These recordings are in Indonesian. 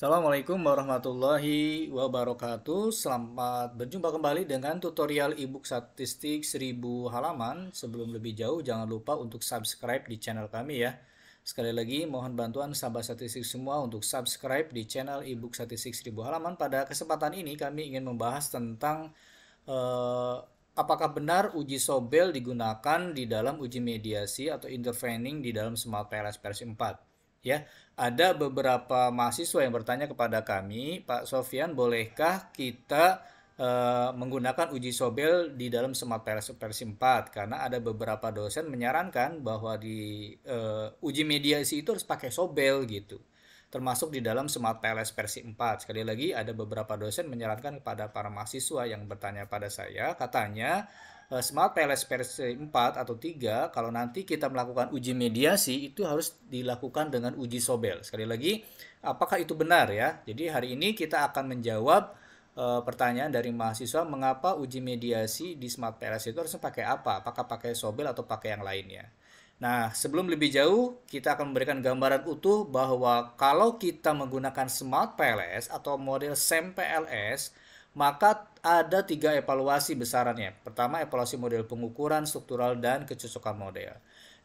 Assalamualaikum warahmatullahi wabarakatuh. Selamat berjumpa kembali dengan tutorial ebook statistik 1000 halaman. Sebelum lebih jauh jangan lupa untuk subscribe di channel kami ya. Sekali lagi mohon bantuan sahabat statistik semua untuk subscribe di channel ebook statistik 1000 halaman. Pada kesempatan ini kami ingin membahas tentang eh, apakah benar uji Sobel digunakan di dalam uji mediasi atau intervening di dalam smart PLS versi 4 ya ada beberapa mahasiswa yang bertanya kepada kami, Pak Sofian, bolehkah kita e, menggunakan uji sobel di dalam semat versi 4? Karena ada beberapa dosen menyarankan bahwa di e, uji mediasi itu harus pakai sobel gitu termasuk di dalam smart PLS versi 4. Sekali lagi ada beberapa dosen menyarankan kepada para mahasiswa yang bertanya pada saya, katanya eh, smart PLS versi 4 atau 3 kalau nanti kita melakukan uji mediasi itu harus dilakukan dengan uji Sobel. Sekali lagi, apakah itu benar ya? Jadi hari ini kita akan menjawab e, pertanyaan dari mahasiswa mengapa uji mediasi di smart PLS itu harus pakai apa? Apakah pakai Sobel atau pakai yang lainnya? Nah, sebelum lebih jauh, kita akan memberikan gambaran utuh bahwa kalau kita menggunakan Smart PLS atau model SEM PLS, maka ada tiga evaluasi besarannya. Pertama, evaluasi model pengukuran, struktural, dan kecocokan model.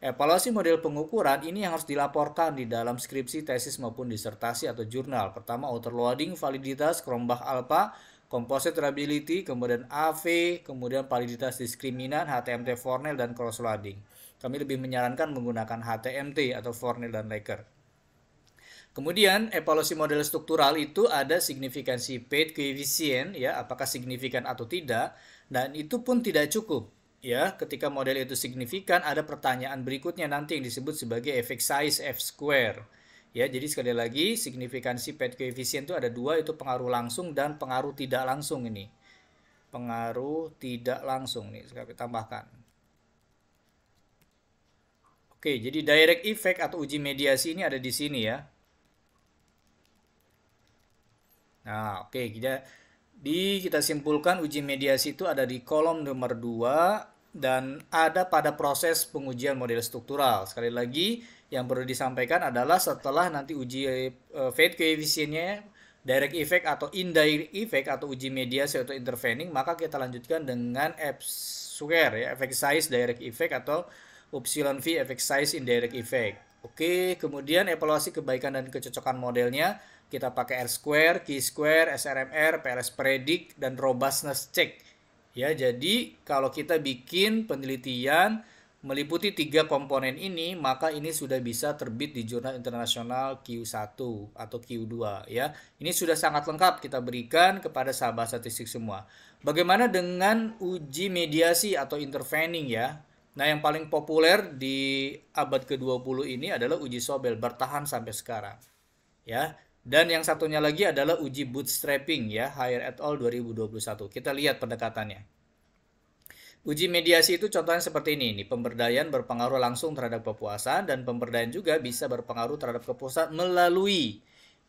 Evaluasi model pengukuran ini yang harus dilaporkan di dalam skripsi, tesis, maupun disertasi atau jurnal. Pertama, loading validitas, kerombak alpha composite reliability, kemudian AV, kemudian validitas diskriminan, HTMT fornel, dan cross-loading. Kami lebih menyarankan menggunakan HTMT atau Forney dan Laker. Kemudian evaluasi model struktural itu ada signifikansi paid coefficient ya, apakah signifikan atau tidak dan itu pun tidak cukup ya. Ketika model itu signifikan ada pertanyaan berikutnya nanti yang disebut sebagai efek size F square. Ya, jadi sekali lagi signifikansi paid coefficient itu ada dua itu pengaruh langsung dan pengaruh tidak langsung ini. Pengaruh tidak langsung nih, saya tambahkan. Oke, jadi direct effect atau uji mediasi ini ada di sini ya. Nah, oke, kita di kita simpulkan uji mediasi itu ada di kolom nomor 2 dan ada pada proses pengujian model struktural. Sekali lagi, yang perlu disampaikan adalah setelah nanti uji uh, fade coefficientnya ya, direct effect atau indirect effect atau uji mediasi atau intervening, maka kita lanjutkan dengan F square ya, effect size direct effect atau epsilon V efek size indirect effect. Oke, kemudian evaluasi kebaikan dan kecocokan modelnya kita pakai R square, Q square, SRMR, PRS predict dan robustness check. Ya, jadi kalau kita bikin penelitian meliputi tiga komponen ini, maka ini sudah bisa terbit di jurnal internasional Q1 atau Q2 ya. Ini sudah sangat lengkap kita berikan kepada sahabat statistik semua. Bagaimana dengan uji mediasi atau intervening ya? Nah, yang paling populer di abad ke-20 ini adalah uji Sobel bertahan sampai sekarang. Ya. Dan yang satunya lagi adalah uji bootstrapping ya, Hire at All 2021. Kita lihat pendekatannya. Uji mediasi itu contohnya seperti ini, ini pemberdayaan berpengaruh langsung terhadap kepuasan dan pemberdayaan juga bisa berpengaruh terhadap kepuasan melalui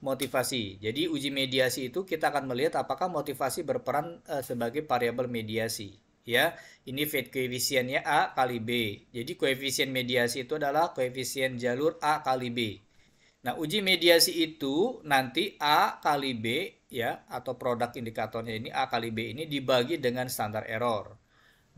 motivasi. Jadi uji mediasi itu kita akan melihat apakah motivasi berperan eh, sebagai variabel mediasi ya. Ini fade koefisiennya A kali B. Jadi koefisien mediasi itu adalah koefisien jalur A kali B. Nah, uji mediasi itu nanti A kali B ya atau produk indikatornya ini A kali B ini dibagi dengan standar error.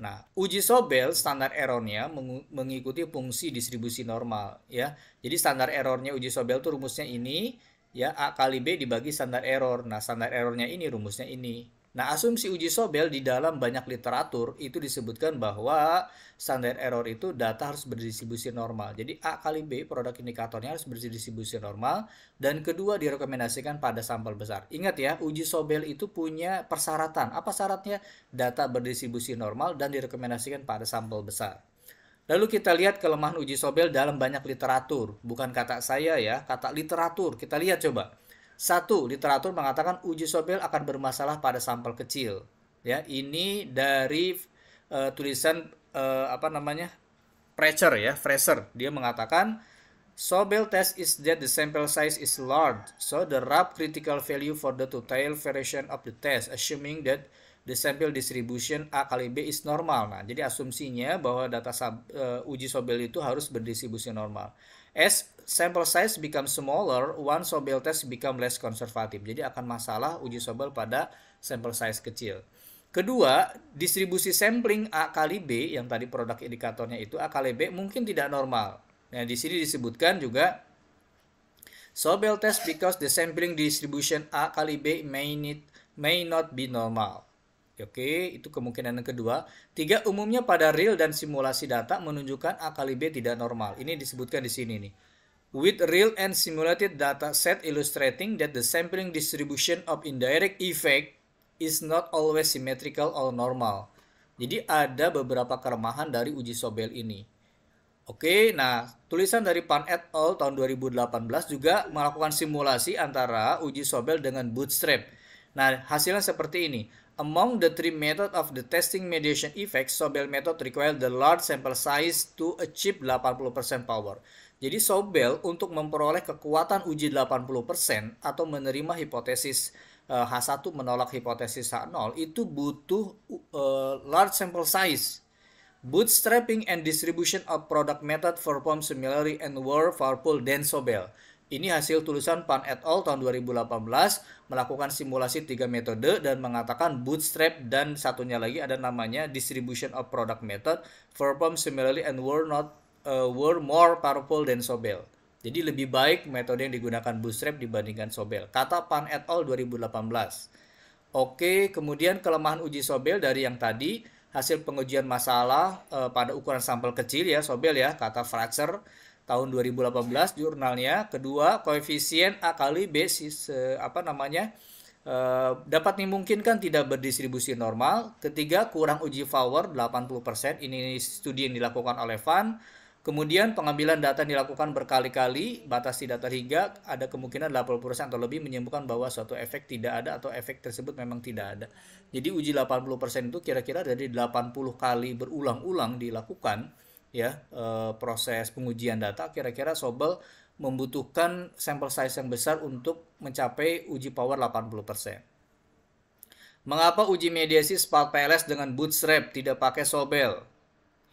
Nah, uji Sobel standar errornya mengikuti fungsi distribusi normal ya. Jadi standar errornya uji Sobel tuh rumusnya ini ya A kali B dibagi standar error. Nah, standar errornya ini rumusnya ini Nah, asumsi uji Sobel di dalam banyak literatur itu disebutkan bahwa standar error itu data harus berdistribusi normal. Jadi A kali B produk indikatornya harus berdistribusi normal dan kedua direkomendasikan pada sampel besar. Ingat ya, uji Sobel itu punya persyaratan. Apa syaratnya? Data berdistribusi normal dan direkomendasikan pada sampel besar. Lalu kita lihat kelemahan uji Sobel dalam banyak literatur, bukan kata saya ya, kata literatur. Kita lihat coba. Satu, literatur mengatakan uji Sobel akan bermasalah pada sampel kecil. Ya, ini dari uh, tulisan uh, apa namanya? Fraser ya, Fraser. Dia mengatakan Sobel test is that the sample size is large, so the rough critical value for the total variation of the test, assuming that the sample distribution A kali B is normal. Nah, jadi asumsinya bahwa data sub, uh, uji Sobel itu harus berdistribusi normal. S sample size become smaller, one Sobel test become less conservative. Jadi akan masalah uji Sobel pada sample size kecil. Kedua, distribusi sampling A kali B yang tadi produk indikatornya itu A kali B mungkin tidak normal. Nah, di sini disebutkan juga Sobel test because the sampling distribution A kali B may need may not be normal. Oke, itu kemungkinan yang kedua. Tiga, umumnya pada real dan simulasi data menunjukkan A kali B tidak normal. Ini disebutkan di sini nih. With real and simulated data set illustrating that the sampling distribution of indirect effect is not always symmetrical or normal. Jadi ada beberapa kelemahan dari uji Sobel ini. Oke, nah tulisan dari Pan et al. tahun 2018 juga melakukan simulasi antara uji Sobel dengan Bootstrap. Nah, hasilnya seperti ini. Among the three methods of the testing mediation effect, Sobel method requires the large sample size to achieve 80% power. Jadi Sobel untuk memperoleh kekuatan uji 80% atau menerima hipotesis H1 eh, menolak hipotesis H0 itu butuh uh, large sample size. Bootstrapping and distribution of product method perform similarly and were powerful than Sobel. Ini hasil tulisan Pan et al. tahun 2018 melakukan simulasi tiga metode dan mengatakan bootstrap dan satunya lagi ada namanya distribution of product method perform similarly and were not uh, were more powerful than Sobel. Jadi lebih baik metode yang digunakan bootstrap dibandingkan Sobel. Kata Pan et al. 2018. Oke, kemudian kelemahan uji Sobel dari yang tadi hasil pengujian masalah uh, pada ukuran sampel kecil ya Sobel ya kata Fratzer tahun 2018 jurnalnya. Kedua, koefisien A kali B eh, apa namanya? Eh, dapat dimungkinkan tidak berdistribusi normal. Ketiga, kurang uji power 80%. Ini studi yang dilakukan oleh Van. Kemudian pengambilan data dilakukan berkali-kali, batas tidak terhingga, ada kemungkinan 80% atau lebih menyembuhkan bahwa suatu efek tidak ada atau efek tersebut memang tidak ada. Jadi uji 80% itu kira-kira dari 80 kali berulang-ulang dilakukan ya e, proses pengujian data kira-kira Sobel membutuhkan sampel size yang besar untuk mencapai uji power 80%. Mengapa uji mediasi SPAL PLS dengan bootstrap tidak pakai Sobel?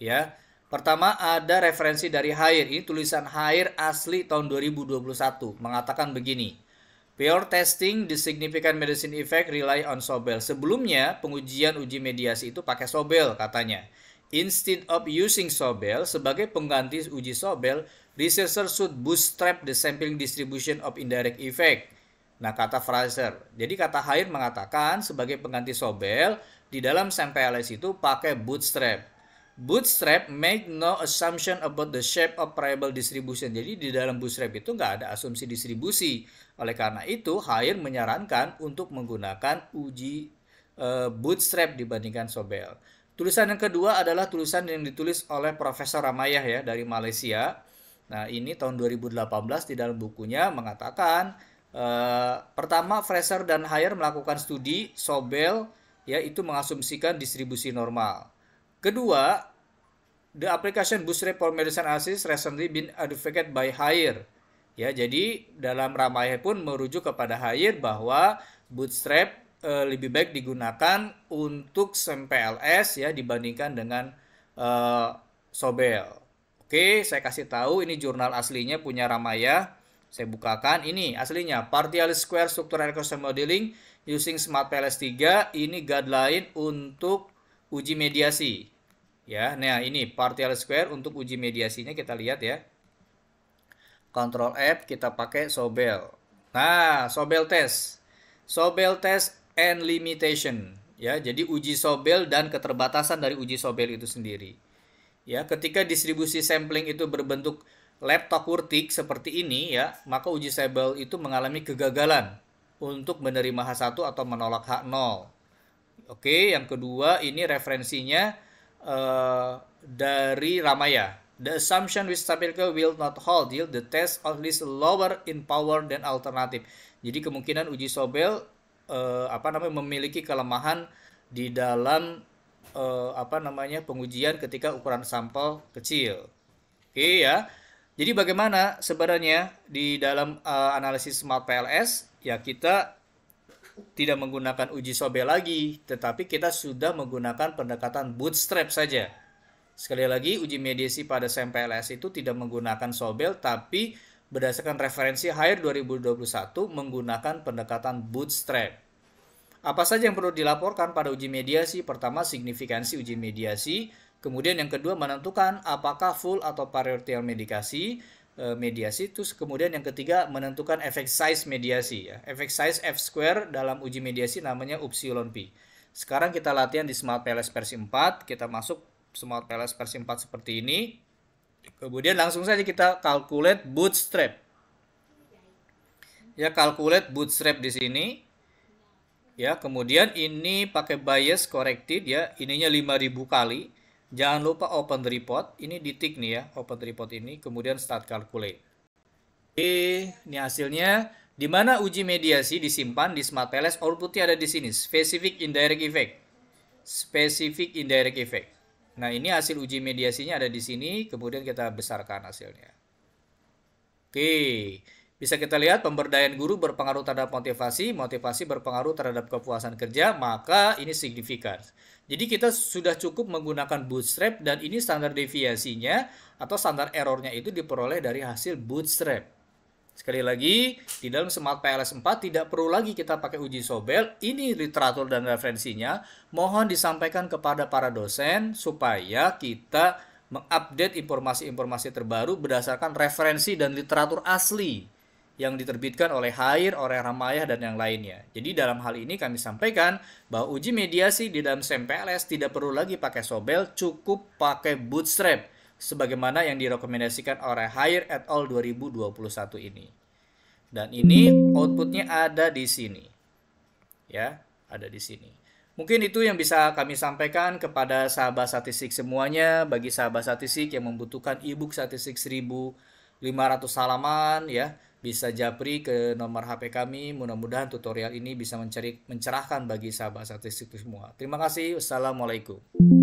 Ya, Pertama ada referensi dari Hire. ini tulisan Hire asli tahun 2021 mengatakan begini. Pure testing the significant medicine effect rely on Sobel. Sebelumnya pengujian uji mediasi itu pakai Sobel katanya. Instead of using Sobel sebagai pengganti uji Sobel, researcher should bootstrap the sampling distribution of indirect effect. Nah, kata Fraser. Jadi kata Hair mengatakan sebagai pengganti Sobel, di dalam SMPLS itu pakai bootstrap. Bootstrap make no assumption about the shape of variable distribution. Jadi di dalam bootstrap itu nggak ada asumsi distribusi. Oleh karena itu, Hair menyarankan untuk menggunakan uji uh, bootstrap dibandingkan Sobel. Tulisan yang kedua adalah tulisan yang ditulis oleh Profesor Ramayah ya dari Malaysia. Nah, ini tahun 2018 di dalam bukunya mengatakan eh, pertama Fraser dan Hayer melakukan studi Sobel yaitu mengasumsikan distribusi normal. Kedua, the application rate for Medicine analysis recently been advocated by Hayer Ya, jadi dalam Ramayah pun merujuk kepada Hayer bahwa bootstrap e, lebih baik digunakan untuk SEM ya dibandingkan dengan e, Sobel. Oke, saya kasih tahu ini jurnal aslinya punya Ramaya. Saya bukakan ini aslinya Partial Square Structural Cost Modeling using Smart PLS 3 ini guideline untuk uji mediasi. Ya, nah ini Partial Square untuk uji mediasinya kita lihat ya. Control F kita pakai Sobel. Nah, Sobel test. Sobel test and limitation ya jadi uji Sobel dan keterbatasan dari uji Sobel itu sendiri ya ketika distribusi sampling itu berbentuk laptop seperti ini ya maka uji Sobel itu mengalami kegagalan untuk menerima H1 atau menolak H0 oke yang kedua ini referensinya uh, dari Ramaya The assumption which stability will not hold yield the test of least lower in power than alternative. Jadi kemungkinan uji Sobel uh, apa namanya memiliki kelemahan di dalam uh, apa namanya pengujian ketika ukuran sampel kecil. Oke ya. Jadi bagaimana sebenarnya di dalam uh, analisis smart PLS ya kita tidak menggunakan uji sobe lagi, tetapi kita sudah menggunakan pendekatan bootstrap saja. Sekali lagi, uji mediasi pada SEM PLS itu tidak menggunakan sobel, tapi berdasarkan referensi HR 2021 menggunakan pendekatan bootstrap. Apa saja yang perlu dilaporkan pada uji mediasi? Pertama, signifikansi uji mediasi. Kemudian yang kedua, menentukan apakah full atau parietal medikasi e, mediasi. Terus kemudian yang ketiga, menentukan efek size mediasi. Ya. Efek size F square dalam uji mediasi namanya upsilon P. Sekarang kita latihan di Smart PLS versi 4. Kita masuk Smart PLS versi 4 seperti ini. Kemudian langsung saja kita calculate bootstrap. Ya, calculate bootstrap di sini. Ya, kemudian ini pakai bias corrected ya, ininya 5000 kali. Jangan lupa open report, ini ditik nih ya, open report ini, kemudian start calculate. Oke, ini hasilnya. Di mana uji mediasi disimpan di smart Palace, outputnya ada di sini, specific indirect effect. Specific indirect effect. Nah, ini hasil uji mediasinya ada di sini, kemudian kita besarkan hasilnya. Oke, bisa kita lihat pemberdayaan guru berpengaruh terhadap motivasi, motivasi berpengaruh terhadap kepuasan kerja, maka ini signifikan. Jadi kita sudah cukup menggunakan bootstrap dan ini standar deviasinya atau standar errornya itu diperoleh dari hasil bootstrap. Sekali lagi, di dalam Smart PLS 4 tidak perlu lagi kita pakai uji Sobel. Ini literatur dan referensinya. Mohon disampaikan kepada para dosen supaya kita mengupdate informasi-informasi terbaru berdasarkan referensi dan literatur asli yang diterbitkan oleh Hair, oleh Ramayah, dan yang lainnya. Jadi dalam hal ini kami sampaikan bahwa uji mediasi di dalam SMPLS e tidak perlu lagi pakai Sobel, cukup pakai Bootstrap sebagaimana yang direkomendasikan oleh Hire et al 2021 ini. Dan ini outputnya ada di sini. Ya, ada di sini. Mungkin itu yang bisa kami sampaikan kepada sahabat statistik semuanya. Bagi sahabat statistik yang membutuhkan e-book statistik 1500 halaman ya, bisa japri ke nomor HP kami. Mudah-mudahan tutorial ini bisa mencerahkan bagi sahabat statistik semua. Terima kasih. Wassalamualaikum.